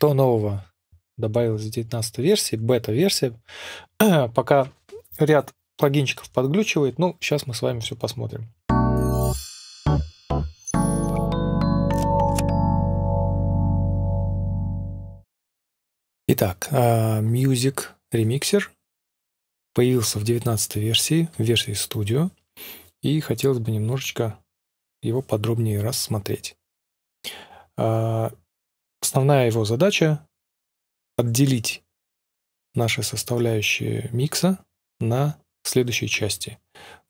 Что нового добавилось в 19 версии, бета-версия? Пока ряд плагинчиков подглючивает, ну, сейчас мы с вами все посмотрим. Итак, а, Music Remixer появился в 19 версии, в версии Studio, и хотелось бы немножечко его подробнее рассмотреть. А, Основная его задача — отделить наши составляющие микса на следующие части.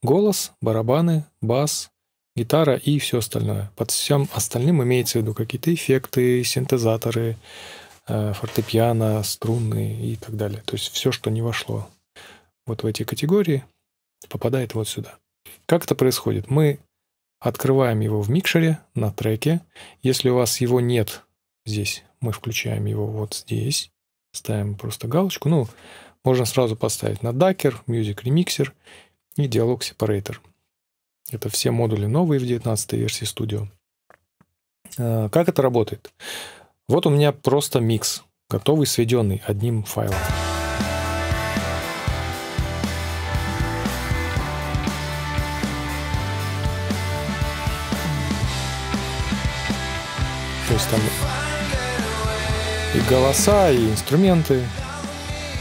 Голос, барабаны, бас, гитара и все остальное. Под всем остальным имеется в виду какие-то эффекты, синтезаторы, э, фортепиано, струны и так далее. То есть все, что не вошло вот в эти категории, попадает вот сюда. Как это происходит? Мы открываем его в микшере на треке. Если у вас его нет Здесь мы включаем его вот здесь. Ставим просто галочку. Ну, можно сразу поставить на Docker, Music Remixer и Dialog Separator. Это все модули новые в 19 версии Studio. А, как это работает? Вот у меня просто микс, готовый, сведенный одним файлом. То есть там и голоса, и инструменты.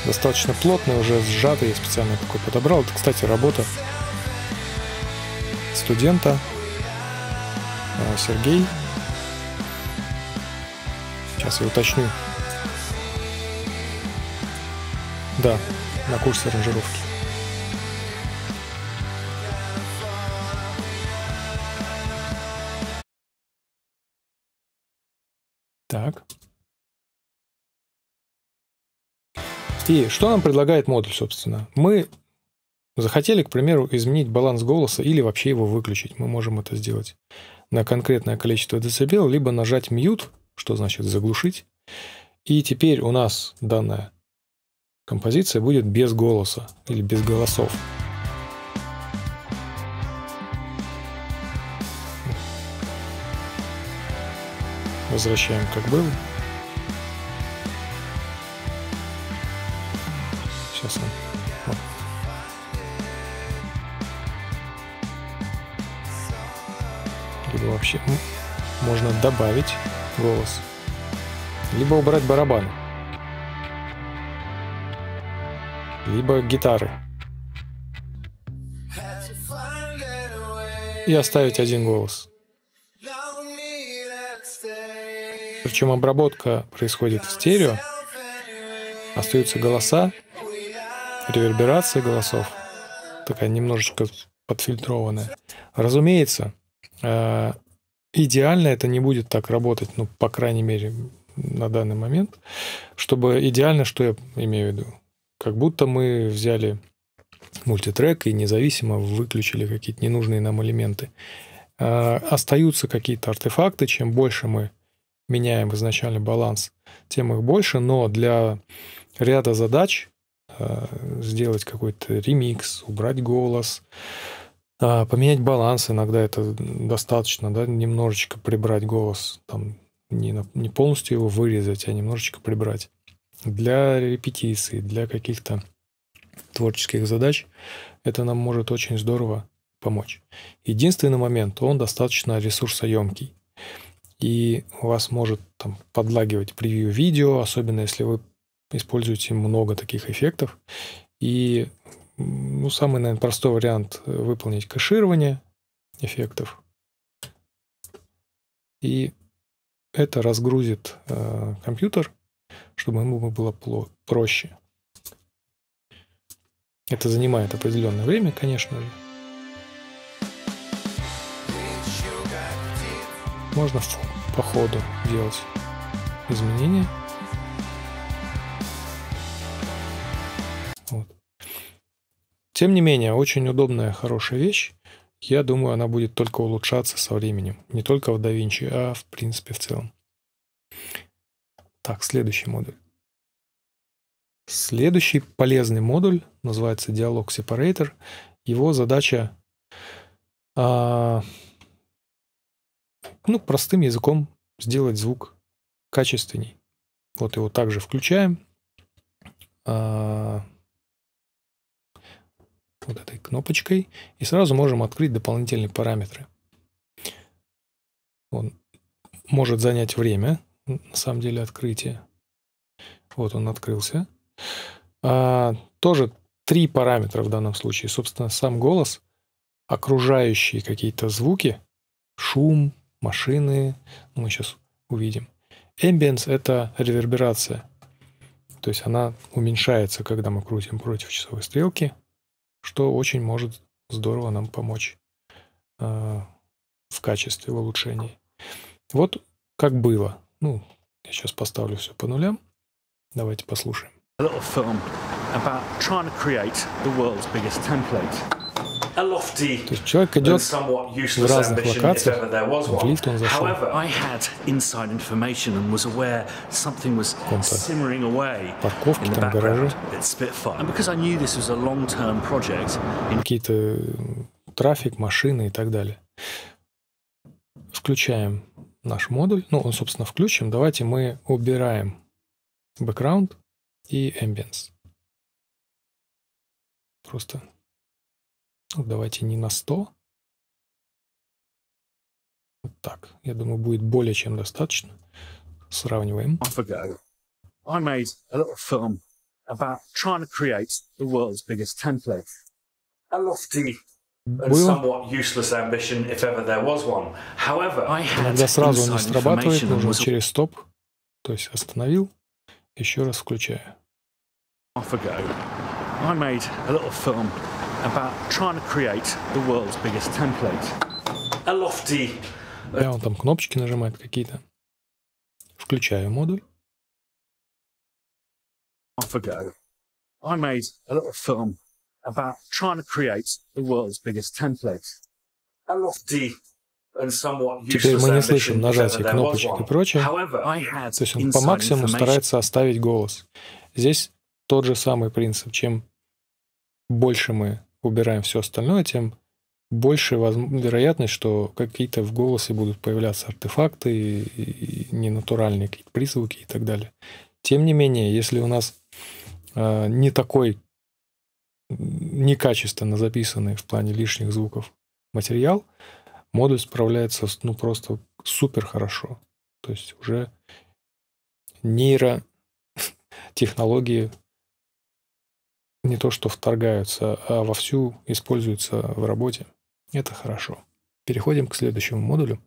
Достаточно плотные, уже сжатые, я специально такой подобрал. Это, кстати, работа студента э, Сергей. Сейчас я уточню. Да, на курсе аранжировки. Так. И что нам предлагает модуль, собственно? Мы захотели, к примеру, изменить баланс голоса или вообще его выключить. Мы можем это сделать на конкретное количество децибел, либо нажать mute, что значит заглушить. И теперь у нас данная композиция будет без голоса или без голосов. Возвращаем как было. Сейчас он. Либо вообще ну, можно добавить голос, либо убрать барабаны, либо гитары. И оставить один голос. Причем обработка происходит в стерео, остаются голоса, реверберация голосов, такая немножечко подфильтрованная. Разумеется, э, идеально это не будет так работать, ну, по крайней мере, на данный момент, чтобы идеально, что я имею в виду. Как будто мы взяли мультитрек и независимо выключили какие-то ненужные нам элементы. Э, остаются какие-то артефакты, чем больше мы меняем изначально баланс, тем их больше, но для ряда задач Э, сделать какой-то ремикс, убрать голос, а, поменять баланс. Иногда это достаточно, да, немножечко прибрать голос, там, не, не полностью его вырезать, а немножечко прибрать. Для репетиции, для каких-то творческих задач это нам может очень здорово помочь. Единственный момент, он достаточно ресурсоемкий. И у вас может там подлагивать превью видео, особенно если вы используете много таких эффектов. И ну, самый, наверное, простой вариант э, выполнить кэширование эффектов. И это разгрузит э, компьютер, чтобы ему было проще. Это занимает определенное время, конечно же. Можно по ходу делать изменения. Вот. Тем не менее, очень удобная, хорошая вещь. Я думаю, она будет только улучшаться со временем. Не только в DaVinci, а в принципе в целом. Так, следующий модуль. Следующий полезный модуль называется Dialog Separator. Его задача, а, ну, простым языком сделать звук качественней. Вот его также включаем. А, вот этой кнопочкой и сразу можем открыть дополнительные параметры. Он может занять время, на самом деле, открытие. Вот он открылся. А, тоже три параметра в данном случае. Собственно, сам голос, окружающие какие-то звуки, шум, машины, ну, мы сейчас увидим. Ambience — это реверберация. То есть она уменьшается, когда мы крутим против часовой стрелки что очень может здорово нам помочь э, в качестве в улучшении. Вот как было. Ну, я сейчас поставлю все по нулям. Давайте послушаем. A little film about trying to create the world's biggest template. То есть человек идет в разных локациях. В лифт он зашел. В парковке, там, гараже. Какие-то трафик, машины и так далее. Включаем наш модуль. Ну, он, собственно, включим. Давайте мы убираем background и ambience. Просто Давайте не на 100. Вот так. Я думаю, будет более чем достаточно. Сравниваем. Off ago, I made a little film about trying to create the world's biggest template. A lofty and somewhat useless ambition, if ever there was one. However, I had Иногда сразу он не срабатывает, нужно через стоп. То есть остановил, еще раз включаю. Off ago, I made a little film about trying to create the world's biggest template. A lofty... Да, он там кнопочки нажимает какие-то. Включаю модуль. Half ago, I made a little film about trying to create the world's biggest template. A lofty Теперь мы не слышим нажатий кнопочек и прочее. То есть он по максимуму старается оставить голос. Здесь тот же самый принцип. Чем больше мы убираем все остальное, тем больше вероятность, что какие-то в голосе будут появляться артефакты, и, и ненатуральные какие-то призвуки и так далее. Тем не менее, если у нас э, не такой некачественно записанный в плане лишних звуков материал, модуль справляется ну просто супер хорошо. То есть уже нейротехнологии не то что вторгаются, а вовсю используются в работе. Это хорошо. Переходим к следующему модулю.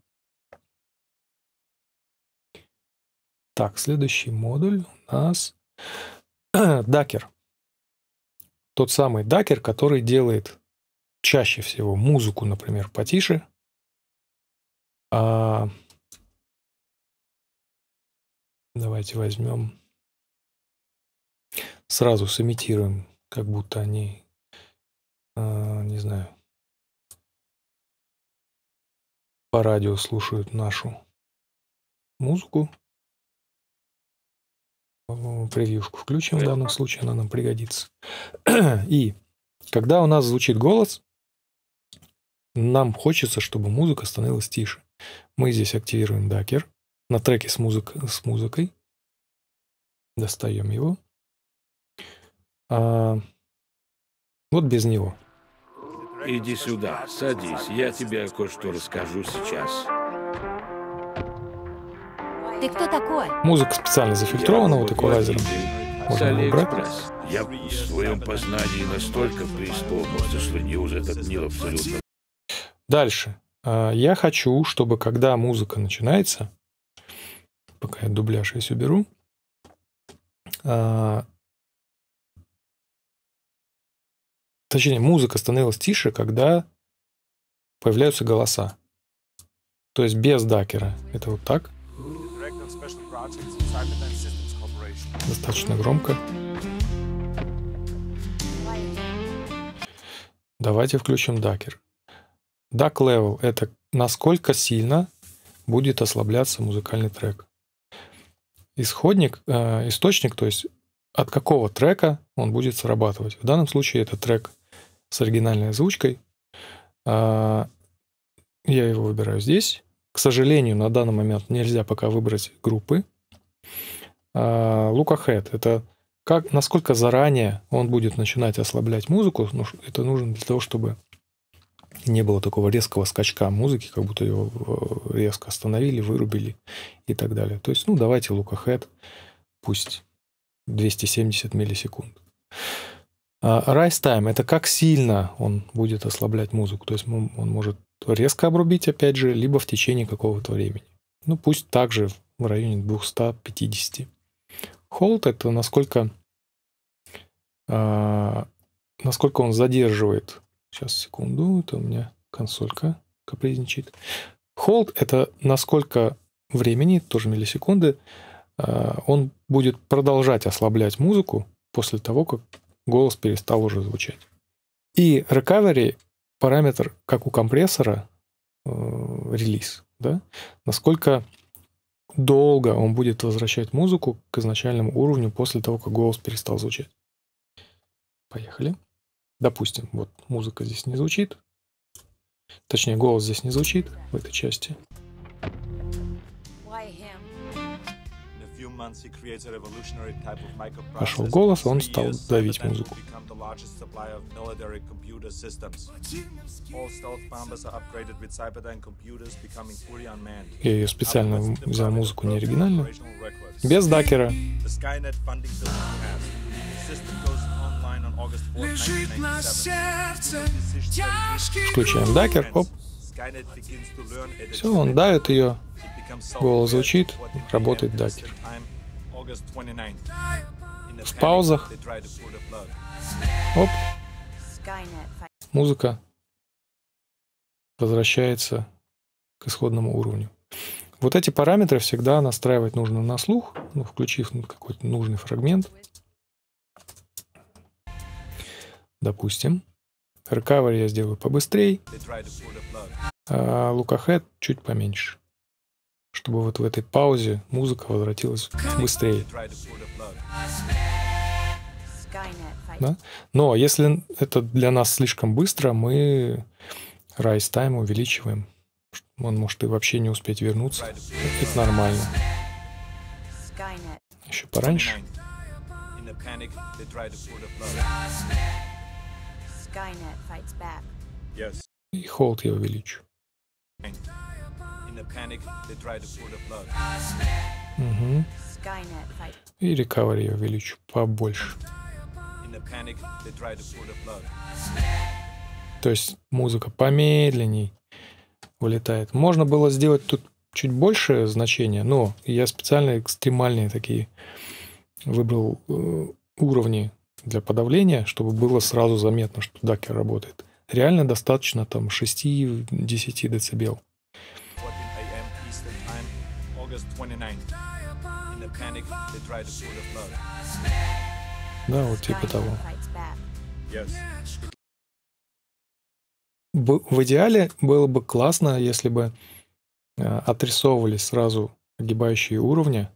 Так, следующий модуль у нас Дакер. Тот самый Дакер, который делает чаще всего музыку, например, потише, а... Давайте возьмем. Сразу сымитируем как будто они, э, не знаю, по радио слушают нашу музыку. Превьюшку включим в данном случае, она нам пригодится. И когда у нас звучит голос, нам хочется, чтобы музыка становилась тише. Мы здесь активируем дакер на треке с, музык, с музыкой. Достаем его. А, вот без него. Иди сюда, садись, я тебе кое-что расскажу сейчас. Ты кто такой? Музыка специально зафильтрована вот такой лазером. Можно убрать. Я в своем познании настолько преисполнился, что Ньюз этот абсолютно. Дальше. А, я хочу, чтобы когда музыка начинается, пока я дубляж я уберу, точнее, музыка становилась тише, когда появляются голоса. То есть без дакера. Это вот так. Достаточно громко. Давайте включим дакер. Дак левел это насколько сильно будет ослабляться музыкальный трек. Исходник, э, источник, то есть от какого трека он будет срабатывать. В данном случае это трек с оригинальной озвучкой. А, я его выбираю здесь. К сожалению, на данный момент нельзя пока выбрать группы. Look а, Ahead — это как, насколько заранее он будет начинать ослаблять музыку, ну, это нужно для того, чтобы не было такого резкого скачка музыки, как будто ее э, резко остановили, вырубили и так далее. То есть, ну, давайте Look Ahead, пусть 270 миллисекунд. Райстайм это как сильно он будет ослаблять музыку. То есть он может резко обрубить, опять же, либо в течение какого-то времени. Ну, пусть также в районе 250. Hold это насколько, э, насколько он задерживает. Сейчас, секунду, это у меня консолька капризничает. Hold это насколько времени, тоже миллисекунды, э, он будет продолжать ослаблять музыку после того, как голос перестал уже звучать. И recovery параметр, как у компрессора, э, релиз, да, насколько долго он будет возвращать музыку к изначальному уровню после того, как голос перестал звучать. Поехали. Допустим, вот музыка здесь не звучит, точнее голос здесь не звучит в этой части. Пошел голос, он стал давить музыку. Я ее специально взял музыку не оригинальную, без дакера. Включаем дакер, оп, все, он давит ее. Голос звучит, работает дакер. В паузах. Оп. Музыка возвращается к исходному уровню. Вот эти параметры всегда настраивать нужно на слух, ну, включив какой-то нужный фрагмент. Допустим. Рекавер я сделаю побыстрее, а Лукахед чуть поменьше, чтобы вот в этой паузе музыка возвратилась быстрее. Да? Но если это для нас слишком быстро, мы rise time увеличиваем. Он может и вообще не успеть вернуться. Это нормально. Еще пораньше. И холд я увеличу. Угу. И рекавери я увеличу побольше. То есть музыка помедленней вылетает. Можно было сделать тут чуть больше значения, но я специально экстремальные такие выбрал э, уровни для подавления, чтобы было сразу заметно, что дакер работает. Реально достаточно там 6-10 децибел. Да, вот типа того. В идеале было бы классно, если бы а, отрисовывались сразу огибающие уровни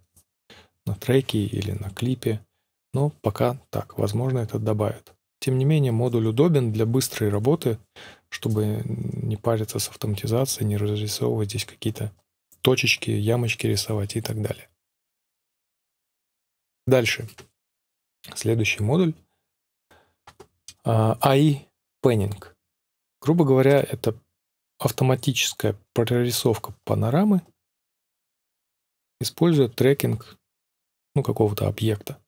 на треке или на клипе, но пока так, возможно, это добавят. Тем не менее, модуль удобен для быстрой работы, чтобы не париться с автоматизацией, не разрисовывать здесь какие-то точечки, ямочки рисовать и так далее. Дальше. Следующий модуль. AI а, Panning. Грубо говоря, это автоматическая прорисовка панорамы, используя трекинг ну, какого-то объекта.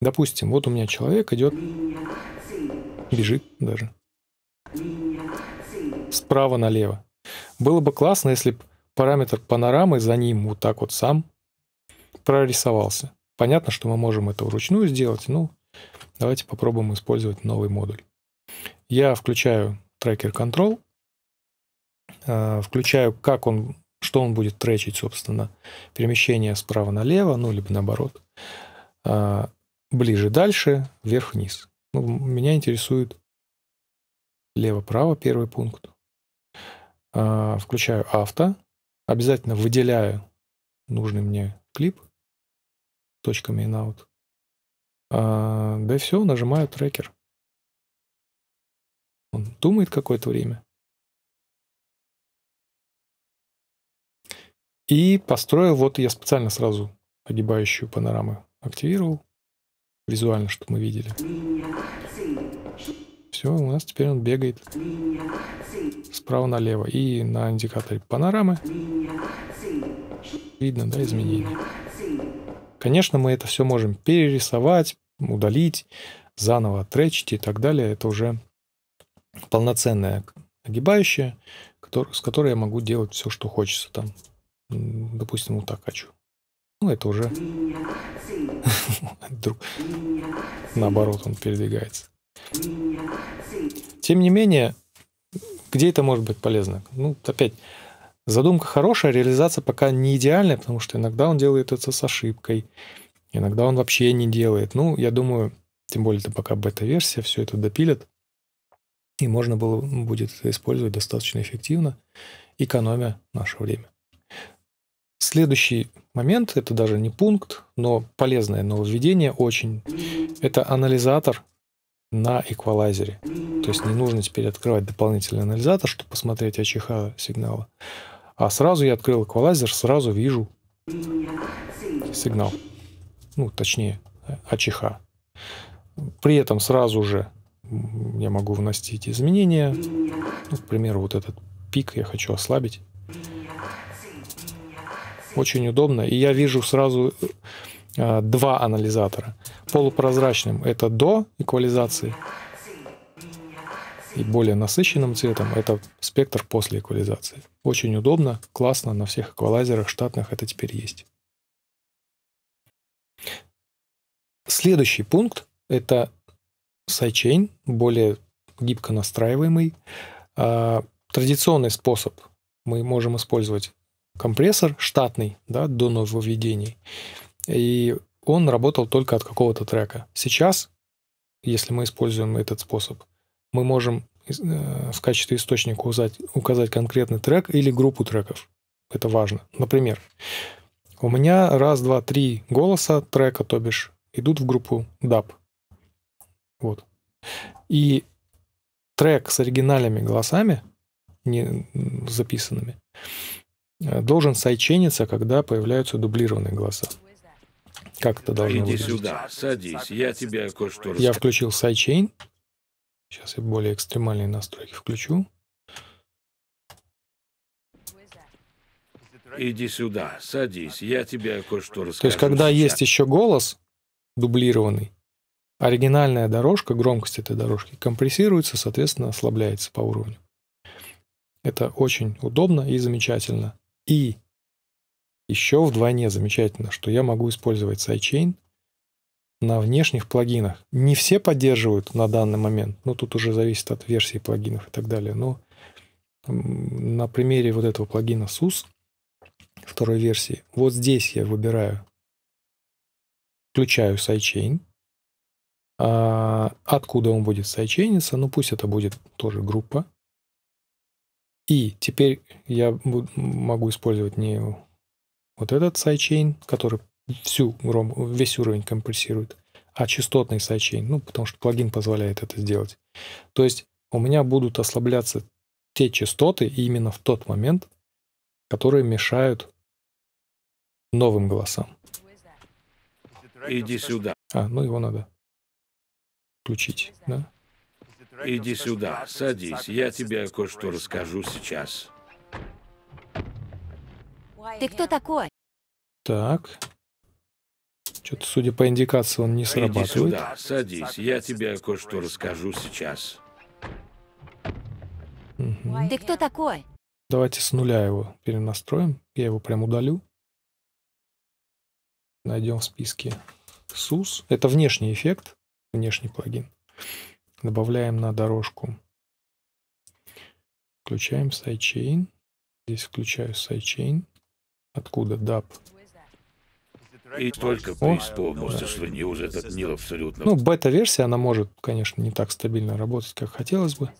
Допустим, вот у меня человек идет, бежит даже, справа налево. Было бы классно, если бы параметр панорамы за ним вот так вот сам прорисовался. Понятно, что мы можем это вручную сделать, ну, давайте попробуем использовать новый модуль. Я включаю трекер control, э, включаю, как он, что он будет тречить, собственно, перемещение справа налево, ну, либо наоборот. Э, ближе дальше, вверх-вниз. Ну, меня интересует лево-право первый пункт. А, включаю авто, обязательно выделяю нужный мне клип точками in out. А, да и все, нажимаю трекер. Он думает какое-то время. И построил, вот я специально сразу огибающую панораму активировал визуально, что мы видели. Все, у нас теперь он бегает справа налево. И на индикаторе панорамы видно, да, изменения. Конечно, мы это все можем перерисовать, удалить, заново отречить и так далее. Это уже полноценная огибающая, с которой я могу делать все, что хочется там. Допустим, вот так хочу. Ну, это уже вдруг наоборот он передвигается. Тем не менее, где это может быть полезно? Ну, опять, задумка хорошая, реализация пока не идеальная, потому что иногда он делает это с ошибкой, иногда он вообще не делает. Ну, я думаю, тем более это пока бета-версия, все это допилят, и можно было, будет это использовать достаточно эффективно, экономя наше время. Следующий момент, это даже не пункт, но полезное нововведение очень. Это анализатор на эквалайзере. То есть не нужно теперь открывать дополнительный анализатор, чтобы посмотреть АЧХ сигнала. А сразу я открыл эквалайзер, сразу вижу сигнал. Ну, точнее, АЧХ. При этом сразу же я могу вносить изменения. Ну, к примеру, вот этот пик я хочу ослабить. Очень удобно. И я вижу сразу э, два анализатора. Полупрозрачным это до эквализации и более насыщенным цветом это спектр после эквализации. Очень удобно, классно, на всех эквалайзерах штатных это теперь есть. Следующий пункт – это сайчейн, более гибко настраиваемый. Э, традиционный способ мы можем использовать компрессор штатный, да, до нововведений. И он работал только от какого-то трека. Сейчас, если мы используем этот способ, мы можем э, в качестве источника указать, указать конкретный трек или группу треков. Это важно. Например, у меня раз, два, три голоса трека, то бишь, идут в группу DAP. Вот. И трек с оригинальными голосами, не записанными, Э, должен сайчениться, когда появляются дублированные голоса. Как это должно Иди выглядеть? сюда, садись, я тебе кое-что расскажу. Я включил сайчейн. Сейчас я более экстремальные настройки включу. Иди сюда, садись, я тебе кое-что расскажу. То есть, когда сейчас. есть еще голос дублированный, оригинальная дорожка, громкость этой дорожки компрессируется, соответственно, ослабляется по уровню. Это очень удобно и замечательно. И еще вдвойне замечательно, что я могу использовать сайчейн на внешних плагинах. Не все поддерживают на данный момент, ну тут уже зависит от версии плагинов и так далее, но на примере вот этого плагина SUS второй версии, вот здесь я выбираю, включаю сайчейн, а откуда он будет сайчейниться, ну пусть это будет тоже группа, и теперь я могу использовать не вот этот сайдчейн, который всю весь уровень компрессирует, а частотный сайдчейн, ну, потому что плагин позволяет это сделать. То есть у меня будут ослабляться те частоты именно в тот момент, которые мешают новым голосам. Иди сюда. А, ну его надо включить, да? Иди сюда, садись, я тебе кое-что расскажу сейчас. Ты кто такой? Так. Что-то, судя по индикации, он не срабатывает. Иди сюда, садись, я тебе кое-что расскажу сейчас. Угу. Ты кто такой? Давайте с нуля его перенастроим. Я его прям удалю. Найдем в списке SUS. Это внешний эффект, внешний плагин. Добавляем на дорожку. Включаем sidechain. Здесь включаю sidechain. Откуда даб? И только при вспомнился, да. что этот мир абсолютно... Ну, бета-версия, она может, конечно, не так стабильно работать, как хотелось бы.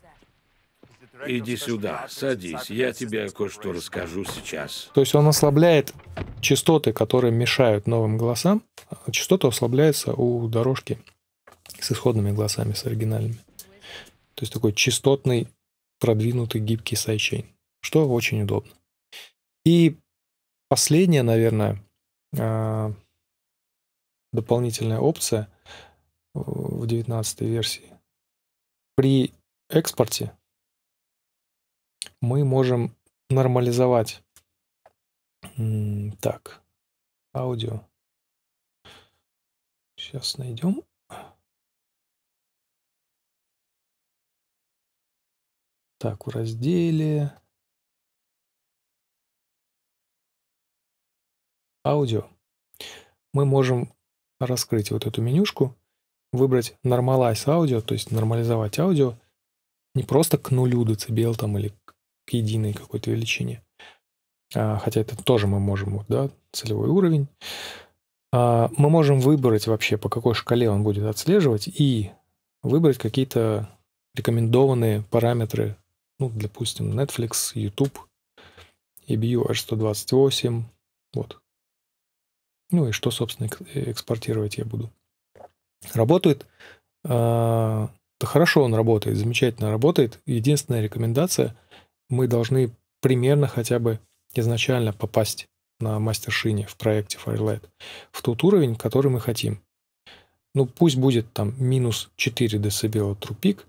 Иди сюда, садись, я тебе кое-что расскажу сейчас. То есть он ослабляет частоты, которые мешают новым голосам. А Частота ослабляется у дорожки с исходными голосами, с оригинальными. То есть такой частотный, продвинутый, гибкий сайдчейн, что очень удобно. И последняя, наверное, а, дополнительная опция э, в 19 версии. При экспорте мы можем нормализовать так аудио. Сейчас найдем. Так, в разделе... Аудио. Мы можем раскрыть вот эту менюшку, выбрать Normalize Audio, то есть нормализовать аудио не просто к нулю децибел там или к единой какой-то величине, а, хотя это тоже мы можем, вот, да, целевой уровень. А, мы можем выбрать вообще, по какой шкале он будет отслеживать и выбрать какие-то рекомендованные параметры ну, допустим, Netflix, YouTube, EBU H128, вот. Ну и что, собственно, э, экспортировать я буду. Работает, а, да хорошо он работает, замечательно работает. Единственная рекомендация, мы должны примерно хотя бы изначально попасть на мастер-шине в проекте Firelight в тот уровень, который мы хотим. Ну, пусть будет там минус 4 дБ трупик,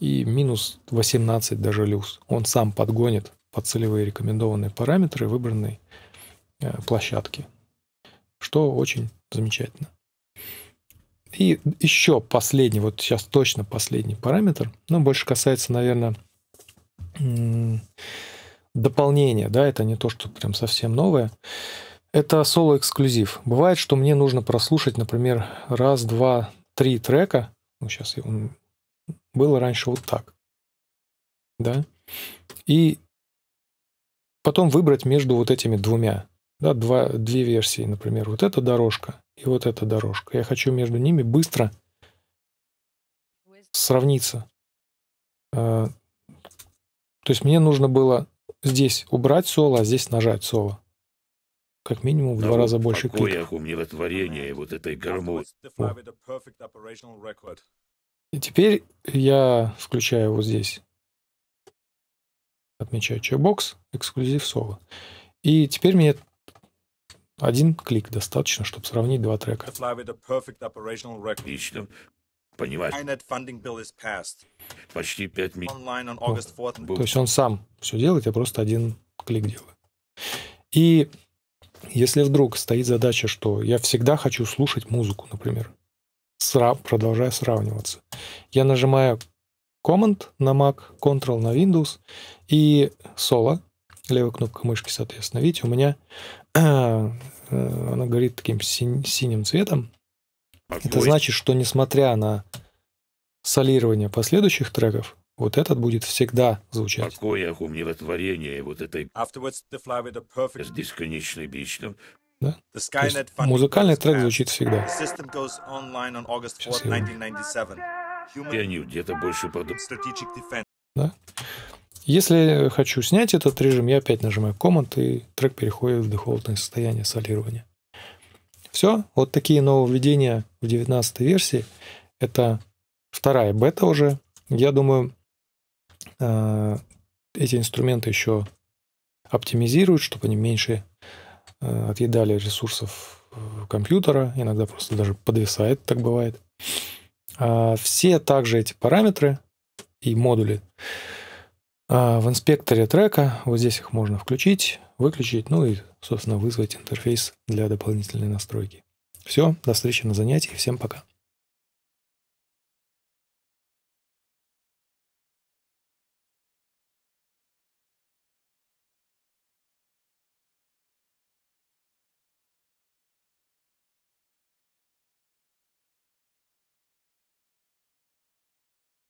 и минус 18 даже люс. Он сам подгонит под целевые рекомендованные параметры выбранной э, площадки, что очень замечательно. И еще последний, вот сейчас точно последний параметр, но больше касается, наверное, дополнения, да, это не то, что прям совсем новое. Это соло-эксклюзив. Бывает, что мне нужно прослушать, например, раз, два, три трека, ну, сейчас он было раньше вот так. Да? И потом выбрать между вот этими двумя. Да, два, две версии, например, вот эта дорожка и вот эта дорожка. Я хочу между ними быстро сравниться. А, то есть мне нужно было здесь убрать соло, а здесь нажать соло. Как минимум в два а раза больше кликов. у мне творение вот этой гармонии. И теперь я включаю вот здесь, отмечаю чекбокс, эксклюзив соло. И теперь мне один клик достаточно, чтобы сравнить два трека. Отлично. Понимаешь? Почти 5 миллионов. Вот. То есть он сам все делает, я просто один клик делаю. И если вдруг стоит задача, что я всегда хочу слушать музыку, например, сра- продолжаю сравниваться. Я нажимаю Command на Mac, Ctrl на Windows и Solo, левая кнопка мышки, соответственно. Видите, у меня э, она горит таким син- синим цветом. Отбой. Это значит, что несмотря на солирование последующих треков, вот этот будет всегда звучать. Покоя, а умиротворение вот этой... Afterwards the С бесконечным бичным ну, да? музыкальный трек звучит всегда. Сейчас я... Пионер, это больше продукт. Да? Если хочу снять этот режим, я опять нажимаю Command, и трек переходит в дефолтное состояние солирования. Все, вот такие нововведения в 19 версии. Это вторая бета уже. Я думаю, э, эти инструменты еще оптимизируют, чтобы они меньше Э, отъедали ресурсов э, компьютера, иногда просто даже подвисает, так бывает. А, все также эти параметры и модули а, в инспекторе трека, вот здесь их можно включить, выключить, ну и, собственно, вызвать интерфейс для дополнительной настройки. Все, до встречи на занятии, всем пока.